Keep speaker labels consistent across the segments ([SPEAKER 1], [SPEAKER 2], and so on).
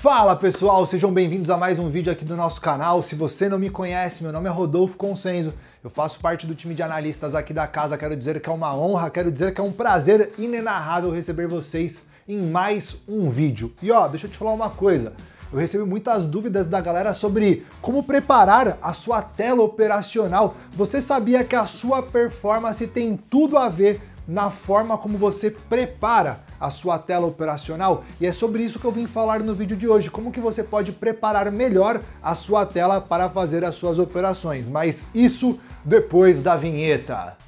[SPEAKER 1] Fala pessoal, sejam bem-vindos a mais um vídeo aqui do nosso canal. Se você não me conhece, meu nome é Rodolfo Consenso, eu faço parte do time de analistas aqui da casa. Quero dizer que é uma honra, quero dizer que é um prazer inenarrável receber vocês em mais um vídeo. E ó, deixa eu te falar uma coisa. Eu recebi muitas dúvidas da galera sobre como preparar a sua tela operacional. Você sabia que a sua performance tem tudo a ver na forma como você prepara a sua tela operacional e é sobre isso que eu vim falar no vídeo de hoje, como que você pode preparar melhor a sua tela para fazer as suas operações, mas isso depois da vinheta.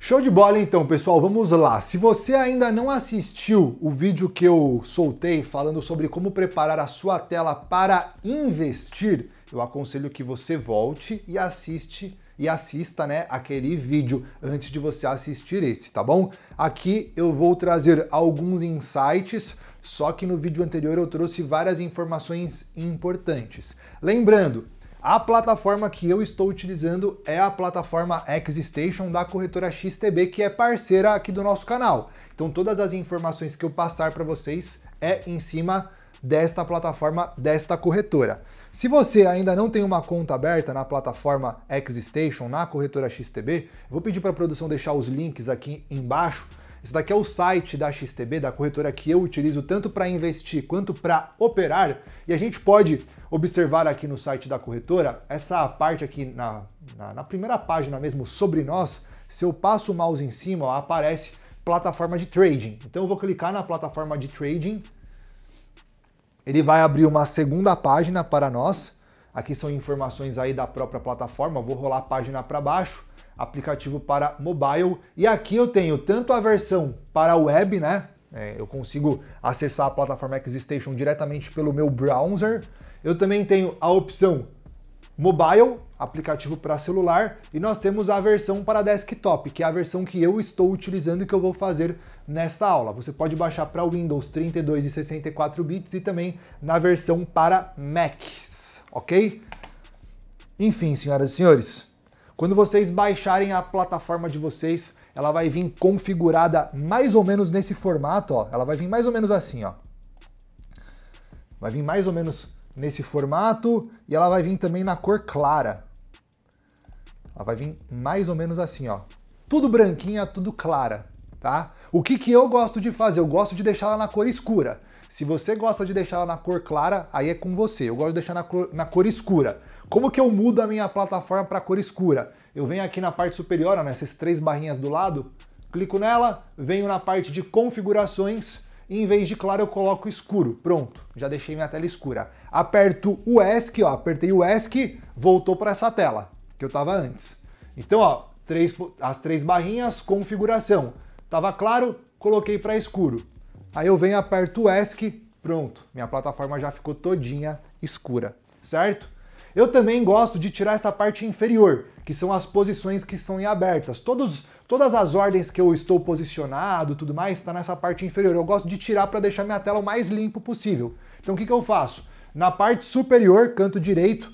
[SPEAKER 1] Show de bola então, pessoal, vamos lá. Se você ainda não assistiu o vídeo que eu soltei falando sobre como preparar a sua tela para investir, eu aconselho que você volte e assiste e assista, né, aquele vídeo antes de você assistir esse, tá bom? Aqui eu vou trazer alguns insights, só que no vídeo anterior eu trouxe várias informações importantes. Lembrando, a plataforma que eu estou utilizando é a plataforma XStation da corretora XTB, que é parceira aqui do nosso canal. Então todas as informações que eu passar para vocês é em cima desta plataforma, desta corretora. Se você ainda não tem uma conta aberta na plataforma XStation, na corretora XTB, vou pedir para a produção deixar os links aqui embaixo. Esse daqui é o site da XTB, da corretora que eu utilizo tanto para investir quanto para operar, e a gente pode observar aqui no site da corretora essa parte aqui na, na, na primeira página mesmo sobre nós. Se eu passo o mouse em cima, ó, aparece plataforma de trading. Então eu vou clicar na plataforma de trading ele vai abrir uma segunda página para nós. Aqui são informações aí da própria plataforma. Vou rolar a página para baixo. Aplicativo para mobile. E aqui eu tenho tanto a versão para web, né? É, eu consigo acessar a plataforma Xstation diretamente pelo meu browser. Eu também tenho a opção mobile, aplicativo para celular, e nós temos a versão para desktop, que é a versão que eu estou utilizando e que eu vou fazer nessa aula. Você pode baixar para Windows 32 e 64 bits e também na versão para Macs, ok? Enfim, senhoras e senhores, quando vocês baixarem a plataforma de vocês, ela vai vir configurada mais ou menos nesse formato, ó. Ela vai vir mais ou menos assim, ó. Vai vir mais ou menos nesse formato e ela vai vir também na cor clara. Ela vai vir mais ou menos assim, ó. Tudo branquinha, tudo clara, tá? O que, que eu gosto de fazer? Eu gosto de deixar ela na cor escura. Se você gosta de deixar ela na cor clara, aí é com você. Eu gosto de deixar na cor, na cor escura. Como que eu mudo a minha plataforma para cor escura? Eu venho aqui na parte superior, ó, nessas três barrinhas do lado, clico nela, venho na parte de configurações, em vez de claro eu coloco escuro. Pronto, já deixei minha tela escura. Aperto o ESC, ó, apertei o ESC, voltou para essa tela que eu tava antes. Então, ó, três, as três barrinhas, configuração. Tava claro, coloquei para escuro. Aí eu venho, aperto o ESC, pronto, minha plataforma já ficou todinha escura, certo? Eu também gosto de tirar essa parte inferior, que são as posições que são em abertas. Todos, todas as ordens que eu estou posicionado, tudo mais, está nessa parte inferior. Eu gosto de tirar para deixar minha tela o mais limpo possível. Então o que, que eu faço? Na parte superior, canto direito,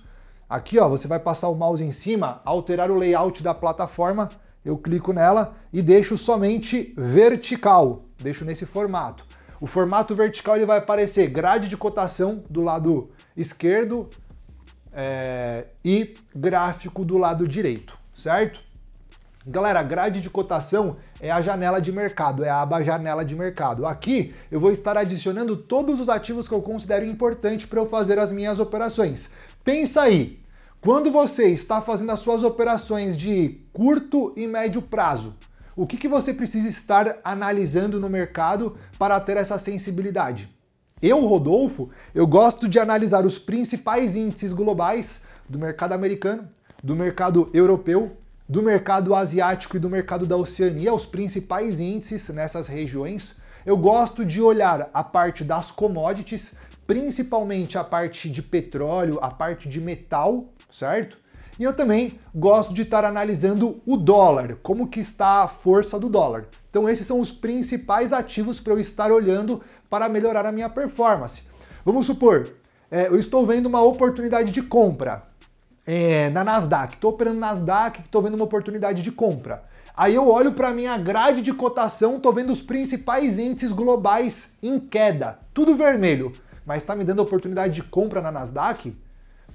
[SPEAKER 1] aqui ó, você vai passar o mouse em cima, alterar o layout da plataforma, eu clico nela e deixo somente vertical, deixo nesse formato. O formato vertical ele vai aparecer grade de cotação do lado esquerdo, é, e gráfico do lado direito, certo? Galera, grade de cotação é a janela de mercado, é a aba janela de mercado. Aqui eu vou estar adicionando todos os ativos que eu considero importante para eu fazer as minhas operações. Pensa aí, quando você está fazendo as suas operações de curto e médio prazo, o que, que você precisa estar analisando no mercado para ter essa sensibilidade? Eu, Rodolfo, eu gosto de analisar os principais índices globais do mercado americano, do mercado europeu, do mercado asiático e do mercado da Oceania, os principais índices nessas regiões. Eu gosto de olhar a parte das commodities, principalmente a parte de petróleo, a parte de metal, certo? E eu também gosto de estar analisando o dólar, como que está a força do dólar. Então esses são os principais ativos para eu estar olhando para melhorar a minha performance. Vamos supor, é, eu estou vendo uma oportunidade de compra é, na Nasdaq, estou operando Nasdaq, estou vendo uma oportunidade de compra. Aí eu olho para minha grade de cotação, estou vendo os principais índices globais em queda, tudo vermelho, mas está me dando oportunidade de compra na Nasdaq?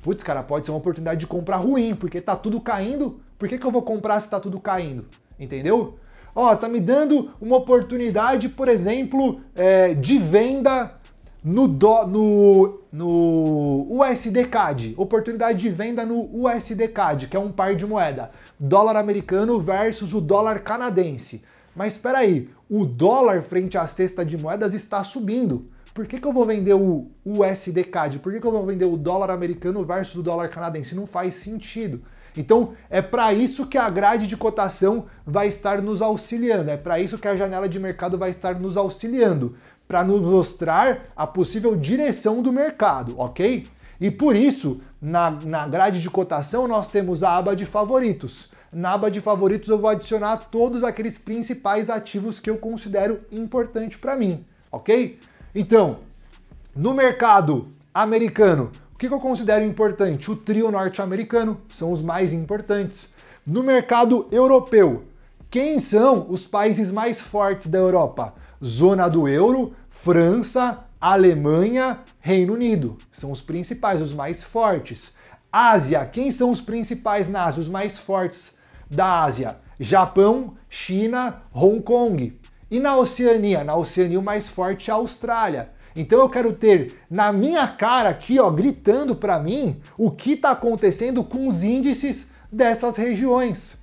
[SPEAKER 1] Putz, cara, pode ser uma oportunidade de comprar ruim, porque tá tudo caindo. Por que, que eu vou comprar se tá tudo caindo? Entendeu? Ó, tá me dando uma oportunidade, por exemplo, é, de venda no, do, no, no USD CAD, oportunidade de venda no USD CAD, que é um par de moeda, dólar americano versus o dólar canadense. Mas espera aí, o dólar frente à cesta de moedas está subindo. Por que, que eu vou vender o USD CAD? Por que, que eu vou vender o dólar americano versus o dólar canadense? Não faz sentido. Então, é para isso que a grade de cotação vai estar nos auxiliando, é para isso que a janela de mercado vai estar nos auxiliando, para nos mostrar a possível direção do mercado, ok? E por isso, na, na grade de cotação, nós temos a aba de favoritos. Na aba de favoritos, eu vou adicionar todos aqueles principais ativos que eu considero importante para mim, ok? Então, no mercado americano, o que, eu considero importante? O trio norte-americano são os mais importantes. No mercado europeu, quem são os países mais fortes da Europa? Zona do euro, França, Alemanha, Reino Unido. São os principais, os mais fortes. Ásia, quem são os principais na Ásia, os mais fortes da Ásia? Japão, China, Hong Kong. E na Oceania? Na Oceania, o mais forte é a Austrália. Então eu quero ter na minha cara aqui, ó, gritando para mim o que está acontecendo com os índices dessas regiões.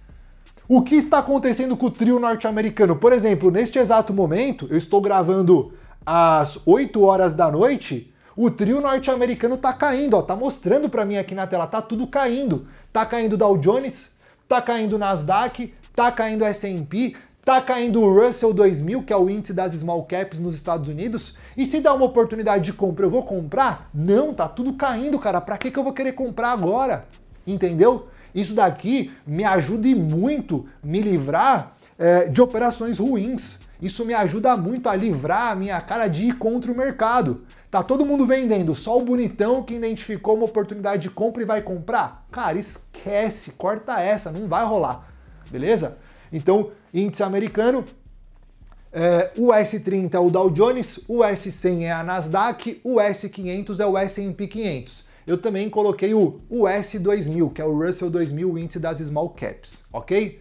[SPEAKER 1] O que está acontecendo com o trio norte-americano? Por exemplo, neste exato momento, eu estou gravando às 8 horas da noite, o trio norte-americano está caindo, ó, tá mostrando para mim aqui na tela, tá tudo caindo. Tá caindo Dow Jones, tá caindo Nasdaq, tá caindo S&P, Tá caindo o Russell 2000, que é o índice das small caps nos Estados Unidos, e se dá uma oportunidade de compra, eu vou comprar? Não, tá tudo caindo, cara. Para que que eu vou querer comprar agora? Entendeu? Isso daqui me ajuda e muito me livrar é, de operações ruins. Isso me ajuda muito a livrar a minha cara de ir contra o mercado. Tá todo mundo vendendo, só o bonitão que identificou uma oportunidade de compra e vai comprar? Cara, esquece, corta essa, não vai rolar. Beleza? Então, índice americano, é, o S30 é o Dow Jones, o S100 é a Nasdaq, o S500 é o S&P 500. Eu também coloquei o US2000, que é o Russell 2000, o índice das small caps, ok?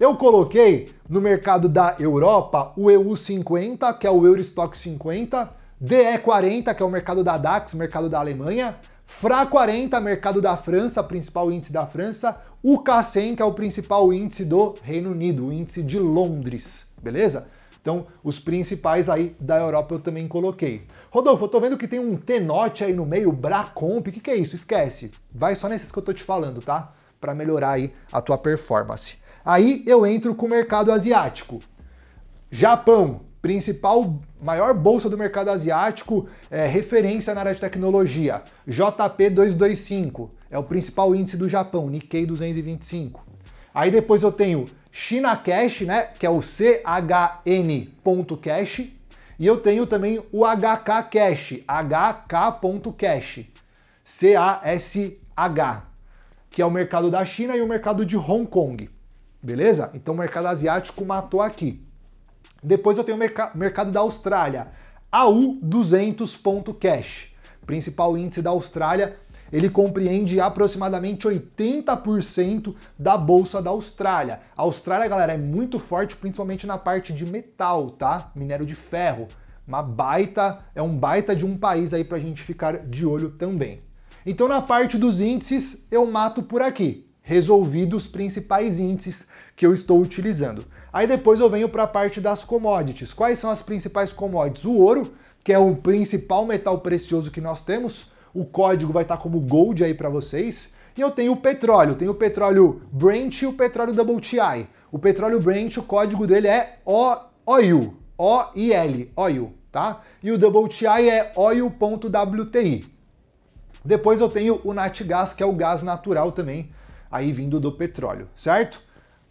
[SPEAKER 1] Eu coloquei no mercado da Europa o EU50, que é o Eurostock 50, DE40, que é o mercado da DAX, mercado da Alemanha, FRA 40, mercado da França, principal índice da França, o K100, que é o principal índice do Reino Unido, o índice de Londres, beleza? Então, os principais aí da Europa eu também coloquei. Rodolfo, eu tô vendo que tem um T-Note aí no meio, Bracomp, o que, que é isso? Esquece. Vai só nesses que eu tô te falando, tá? Para melhorar aí a tua performance. Aí eu entro com o mercado asiático. Japão, principal, maior bolsa do mercado asiático, é, referência na área de tecnologia. JP225 é o principal índice do Japão, Nikkei 225. Aí depois eu tenho China Cash, né, que é o CHN.cash, e eu tenho também o HK Cash, HK.cash, C-A-S-H, que é o mercado da China e o mercado de Hong Kong. Beleza? Então o mercado asiático matou aqui. Depois eu tenho o merca mercado da Austrália, AU200.cash, principal índice da Austrália. Ele compreende aproximadamente 80% da bolsa da Austrália. A Austrália, galera, é muito forte, principalmente na parte de metal, tá? Minério de ferro. Uma baita, é um baita de um país aí pra gente ficar de olho também. Então, na parte dos índices, eu mato por aqui, resolvido os principais índices que eu estou utilizando. Aí depois eu venho para a parte das commodities. Quais são as principais commodities? O ouro, que é o principal metal precioso que nós temos. O código vai estar tá como gold aí para vocês. E eu tenho o petróleo, tenho o petróleo Brent e o petróleo WTI. O petróleo Brent, o código dele é OIL, O-I-L, OIL, tá? E o WTI é oil.wti. Depois eu tenho o natgás, que é o gás natural também, aí vindo do petróleo, certo?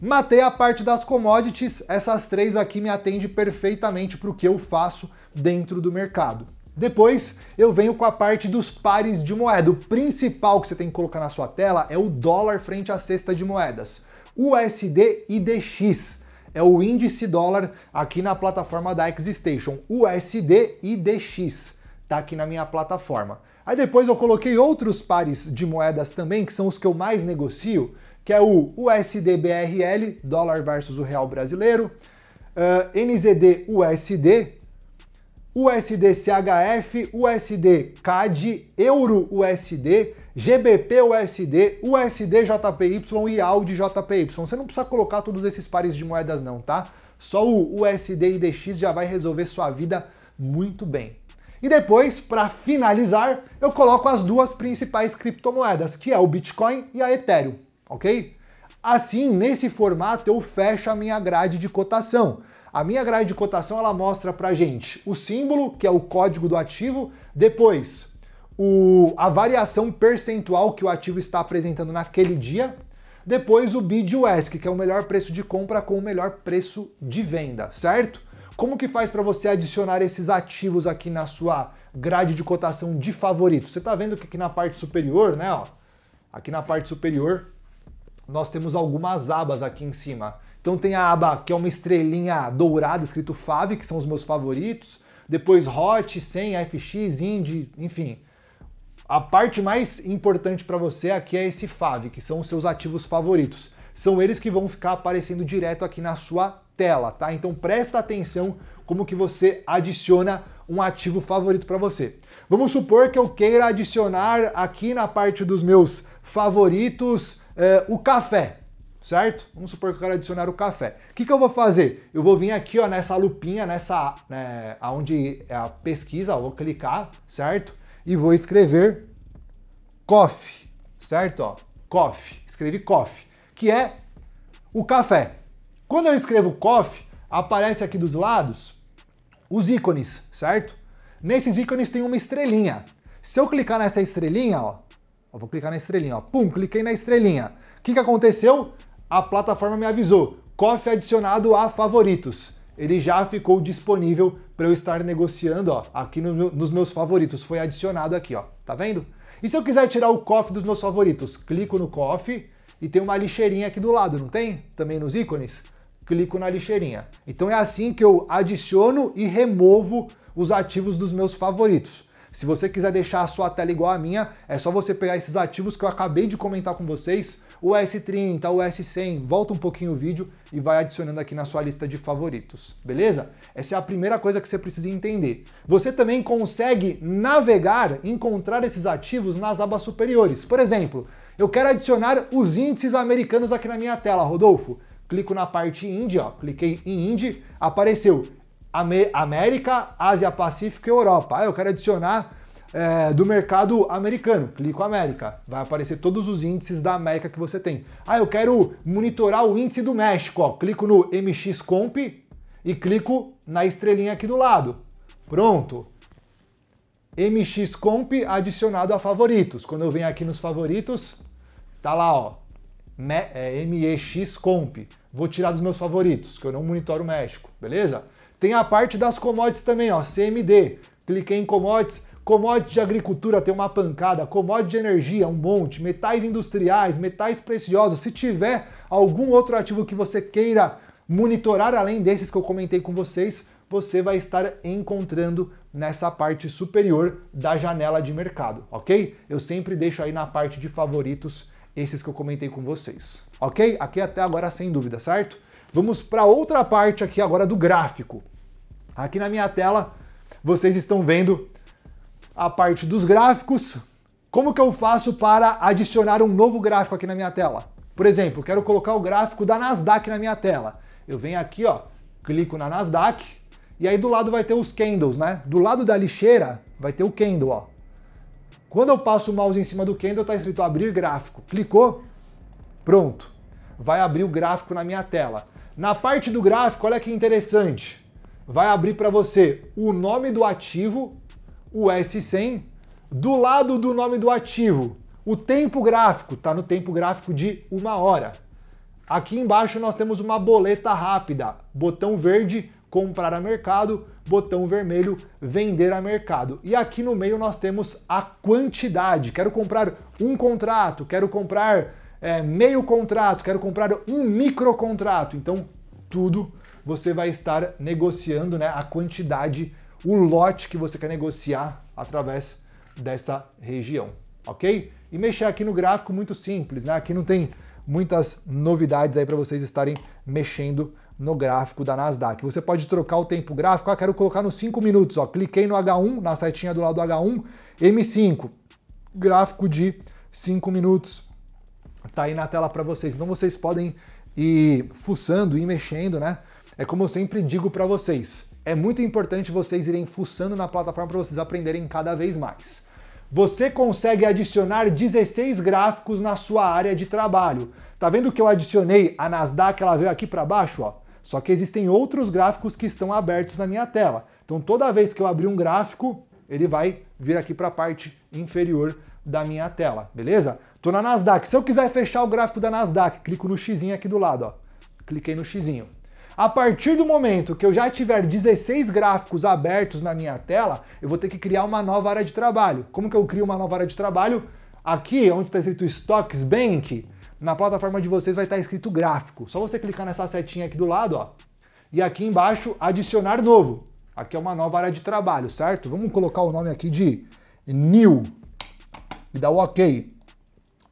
[SPEAKER 1] Matei a parte das commodities, essas três aqui me atendem perfeitamente para o que eu faço dentro do mercado. Depois eu venho com a parte dos pares de moeda. O principal que você tem que colocar na sua tela é o dólar frente à cesta de moedas. USD e DX é o índice dólar aqui na plataforma da Xstation. USD e DX tá aqui na minha plataforma. Aí depois eu coloquei outros pares de moedas também, que são os que eu mais negocio, que é o USD-BRL, dólar versus o real brasileiro, uh, ah, NZD-USD, USD-CHF, USD-CAD, Euro-USD, GBP-USD, USD-JPY e AUD-JPY. Você não precisa colocar todos esses pares de moedas não, tá? Só o USD e DX já vai resolver sua vida muito bem. E depois, para finalizar, eu coloco as duas principais criptomoedas, que é o Bitcoin e a Ethereum ok? Assim, nesse formato, eu fecho a minha grade de cotação. A minha grade de cotação ela mostra para gente o símbolo, que é o código do ativo, depois o, a variação percentual que o ativo está apresentando naquele dia, depois o bid ask, que é o melhor preço de compra com o melhor preço de venda, certo? Como que faz para você adicionar esses ativos aqui na sua grade de cotação de favorito? Você está vendo que aqui na parte superior, né? Ó, aqui na parte superior nós temos algumas abas aqui em cima. Então tem a aba que é uma estrelinha dourada escrito Fave, que são os meus favoritos, depois Hot, 100, FX, Indie, enfim. A parte mais importante para você aqui é esse Fave, que são os seus ativos favoritos. São eles que vão ficar aparecendo direto aqui na sua tela, tá? Então presta atenção como que você adiciona um ativo favorito para você. Vamos supor que eu queira adicionar aqui na parte dos meus favoritos é, o café, certo? Vamos supor que eu quero adicionar o café. O que, que eu vou fazer? Eu vou vir aqui ó, nessa lupinha, nessa né, onde é a pesquisa, vou clicar, certo? E vou escrever coffee, certo? Ó, coffee, escrevi coffee, que é o café. Quando eu escrevo coffee, aparece aqui dos lados os ícones, certo? Nesses ícones tem uma estrelinha. Se eu clicar nessa estrelinha, ó, vou clicar na estrelinha, ó. Pum, cliquei na estrelinha. O que, que aconteceu? A plataforma me avisou. Coffee adicionado a favoritos. Ele já ficou disponível para eu estar negociando, ó, aqui no, nos meus favoritos. Foi adicionado aqui, ó. Tá vendo? E se eu quiser tirar o coffee dos meus favoritos? Clico no coffee e tem uma lixeirinha aqui do lado, não tem? Também nos ícones? Clico na lixeirinha. Então é assim que eu adiciono e removo os ativos dos meus favoritos. Se você quiser deixar a sua tela igual à minha, é só você pegar esses ativos que eu acabei de comentar com vocês, o S30, o S100, volta um pouquinho o vídeo e vai adicionando aqui na sua lista de favoritos, beleza? Essa é a primeira coisa que você precisa entender. Você também consegue navegar, encontrar esses ativos nas abas superiores. Por exemplo, eu quero adicionar os índices americanos aqui na minha tela, Rodolfo. Clico na parte Índia, cliquei em Indie, apareceu América, Ásia Pacífico e Europa. Ah, eu quero adicionar é, do mercado americano. Clico América. Vai aparecer todos os índices da América que você tem. Ah, eu quero monitorar o índice do México. Ó. Clico no MX Comp e clico na estrelinha aqui do lado. Pronto. MX Comp adicionado a favoritos. Quando eu venho aqui nos favoritos, tá lá, ó. MEX é Comp. Vou tirar dos meus favoritos, que eu não monitoro o México, beleza? Tem a parte das commodities também, ó, CMD. Cliquei em commodities, commodities de agricultura tem uma pancada, commodities de energia, um monte, metais industriais, metais preciosos. Se tiver algum outro ativo que você queira monitorar além desses que eu comentei com vocês, você vai estar encontrando nessa parte superior da janela de mercado, ok? Eu sempre deixo aí na parte de favoritos esses que eu comentei com vocês, ok? Aqui até agora sem dúvida, certo? Vamos para outra parte aqui agora do gráfico. Aqui na minha tela, vocês estão vendo a parte dos gráficos. Como que eu faço para adicionar um novo gráfico aqui na minha tela? Por exemplo, quero colocar o gráfico da Nasdaq na minha tela. Eu venho aqui, ó, clico na Nasdaq, e aí do lado vai ter os candles, né? Do lado da lixeira vai ter o candle, ó. Quando eu passo o mouse em cima do candle, está escrito abrir gráfico. Clicou, pronto. Vai abrir o gráfico na minha tela. Na parte do gráfico, olha que interessante vai abrir para você o nome do ativo, o S100, do lado do nome do ativo, o tempo gráfico, está no tempo gráfico de uma hora. Aqui embaixo nós temos uma boleta rápida, botão verde comprar a mercado, botão vermelho vender a mercado. E aqui no meio nós temos a quantidade. Quero comprar um contrato, quero comprar é, meio contrato, quero comprar um micro contrato. Então tudo você vai estar negociando né, a quantidade, o lote que você quer negociar através dessa região, ok? E mexer aqui no gráfico muito simples, né? Aqui não tem muitas novidades aí para vocês estarem mexendo no gráfico da Nasdaq. Você pode trocar o tempo gráfico, ah, quero colocar nos 5 minutos, ó. Cliquei no H1, na setinha do lado do H1, M5, gráfico de 5 minutos. Tá aí na tela para vocês. Então vocês podem ir fuçando ir mexendo, né? É como eu sempre digo para vocês, é muito importante vocês irem fuçando na plataforma para vocês aprenderem cada vez mais. Você consegue adicionar 16 gráficos na sua área de trabalho. Tá vendo que eu adicionei a Nasdaq, ela veio aqui para baixo, ó? Só que existem outros gráficos que estão abertos na minha tela. Então toda vez que eu abrir um gráfico, ele vai vir aqui para a parte inferior da minha tela, beleza? Tô na Nasdaq. Se eu quiser fechar o gráfico da Nasdaq, clico no xizinho aqui do lado, ó. Cliquei no xizinho. A partir do momento que eu já tiver 16 gráficos abertos na minha tela, eu vou ter que criar uma nova área de trabalho. Como que eu crio uma nova área de trabalho? Aqui, onde está escrito Stocks Bank, na plataforma de vocês vai estar tá escrito gráfico. Só você clicar nessa setinha aqui do lado, ó. E aqui embaixo, adicionar novo. Aqui é uma nova área de trabalho, certo? Vamos colocar o nome aqui de new e dar o OK.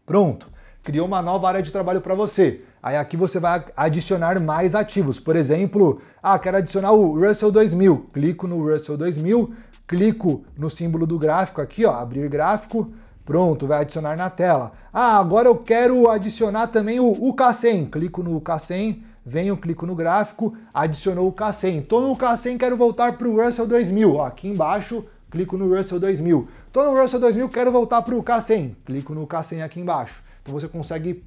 [SPEAKER 1] Pronto, criou uma nova área de trabalho para você. Aí aqui você vai adicionar mais ativos. Por exemplo, ah, quero adicionar o Russell 2000. Clico no Russell 2000, clico no símbolo do gráfico aqui, ó, abrir gráfico. Pronto, vai adicionar na tela. Ah, agora eu quero adicionar também o UK100. Clico no UK100, venho, clico no gráfico, adicionou o K100. Tô no K100, quero voltar para o Russell 2000. Ó, aqui embaixo, clico no Russell 2000. Tô no Russell 2000, quero voltar para o K100. Clico no K100 aqui embaixo. Então você consegue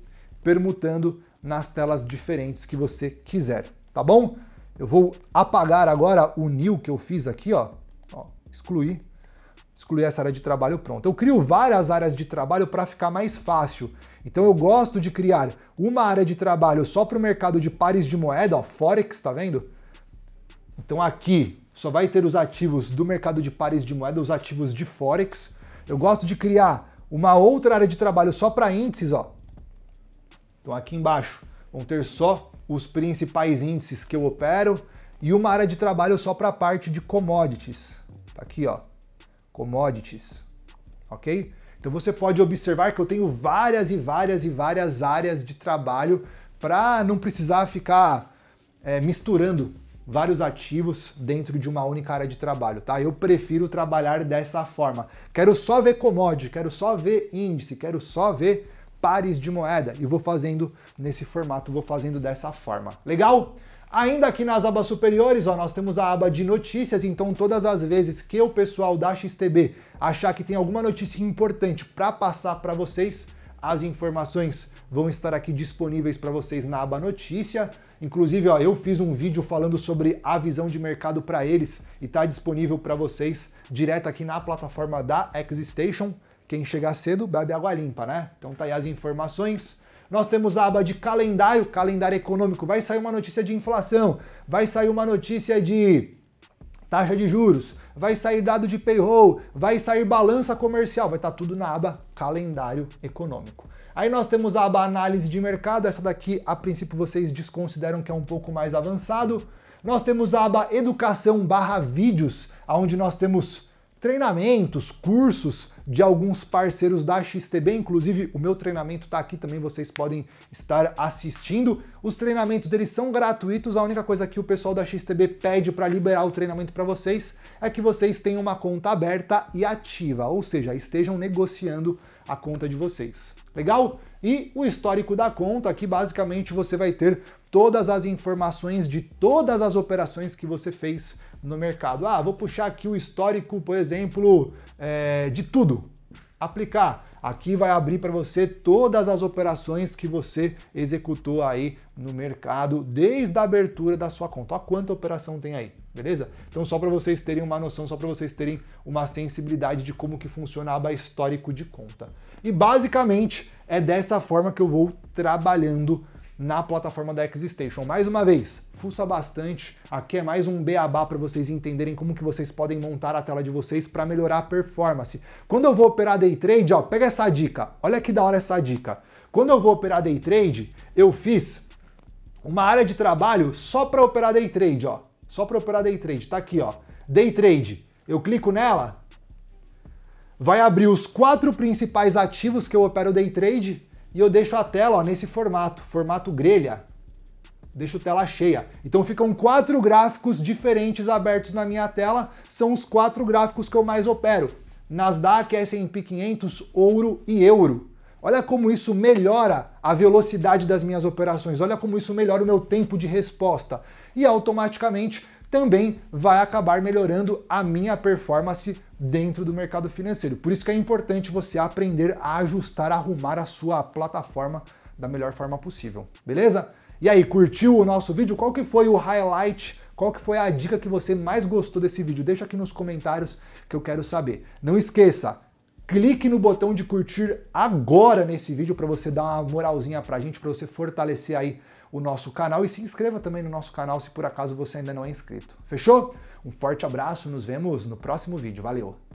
[SPEAKER 1] permutando nas telas diferentes que você quiser, tá bom? Eu vou apagar agora o new que eu fiz aqui, ó, ó excluir, excluir essa área de trabalho, pronto. Eu crio várias áreas de trabalho para ficar mais fácil. Então eu gosto de criar uma área de trabalho só para o mercado de pares de moeda, ó, Forex, tá vendo? Então aqui só vai ter os ativos do mercado de pares de moeda, os ativos de Forex. Eu gosto de criar uma outra área de trabalho só para índices, ó, então aqui embaixo vão ter só os principais índices que eu opero e uma área de trabalho só para a parte de commodities. Tá aqui, ó, commodities, ok? Então você pode observar que eu tenho várias e várias e várias áreas de trabalho para não precisar ficar é, misturando vários ativos dentro de uma única área de trabalho, tá? Eu prefiro trabalhar dessa forma. Quero só ver commodity, quero só ver índice, quero só ver pares de moeda e vou fazendo nesse formato, vou fazendo dessa forma. Legal? Ainda aqui nas abas superiores, ó, nós temos a aba de notícias, então todas as vezes que o pessoal da XTB achar que tem alguma notícia importante para passar para vocês, as informações vão estar aqui disponíveis para vocês na aba notícia. Inclusive, ó, eu fiz um vídeo falando sobre a visão de mercado para eles e está disponível para vocês direto aqui na plataforma da X Station. Quem chegar cedo bebe água limpa, né? Então tá aí as informações. Nós temos a aba de calendário, calendário econômico. Vai sair uma notícia de inflação, vai sair uma notícia de taxa de juros, vai sair dado de payroll, vai sair balança comercial, vai estar tá tudo na aba calendário econômico. Aí nós temos a aba análise de mercado, essa daqui a princípio vocês desconsideram que é um pouco mais avançado. Nós temos a aba educação barra vídeos, onde nós temos treinamentos, cursos de alguns parceiros da XTB, inclusive o meu treinamento está aqui também, vocês podem estar assistindo. Os treinamentos eles são gratuitos, a única coisa que o pessoal da XTB pede para liberar o treinamento para vocês é que vocês tenham uma conta aberta e ativa, ou seja, estejam negociando a conta de vocês. Legal? E o histórico da conta, aqui basicamente você vai ter todas as informações de todas as operações que você fez no mercado. Ah, vou puxar aqui o histórico, por exemplo, é, de tudo. Aplicar. Aqui vai abrir para você todas as operações que você executou aí no mercado desde a abertura da sua conta. Olha quanta operação tem aí, beleza? Então só para vocês terem uma noção, só para vocês terem uma sensibilidade de como que funciona a aba histórico de conta. E basicamente é dessa forma que eu vou trabalhando na plataforma da Xstation. Mais uma vez, fuça bastante. Aqui é mais um beabá para vocês entenderem como que vocês podem montar a tela de vocês para melhorar a performance. Quando eu vou operar day trade, ó, pega essa dica. Olha que da hora essa dica. Quando eu vou operar day trade, eu fiz uma área de trabalho só para operar day trade, ó. Só para operar day trade. Tá aqui, ó. Day trade. Eu clico nela, vai abrir os quatro principais ativos que eu opero day trade e eu deixo a tela ó, nesse formato, formato grelha. Deixo tela cheia. Então ficam quatro gráficos diferentes abertos na minha tela, são os quatro gráficos que eu mais opero. Nasdaq, S&P 500, ouro e euro. Olha como isso melhora a velocidade das minhas operações, olha como isso melhora o meu tempo de resposta. E automaticamente também vai acabar melhorando a minha performance dentro do mercado financeiro. Por isso que é importante você aprender a ajustar, arrumar a sua plataforma da melhor forma possível, beleza? E aí, curtiu o nosso vídeo? Qual que foi o highlight? Qual que foi a dica que você mais gostou desse vídeo? Deixa aqui nos comentários que eu quero saber. Não esqueça, clique no botão de curtir agora nesse vídeo para você dar uma moralzinha pra gente, para você fortalecer aí o nosso canal e se inscreva também no nosso canal se por acaso você ainda não é inscrito. Fechou? Um forte abraço, nos vemos no próximo vídeo. Valeu!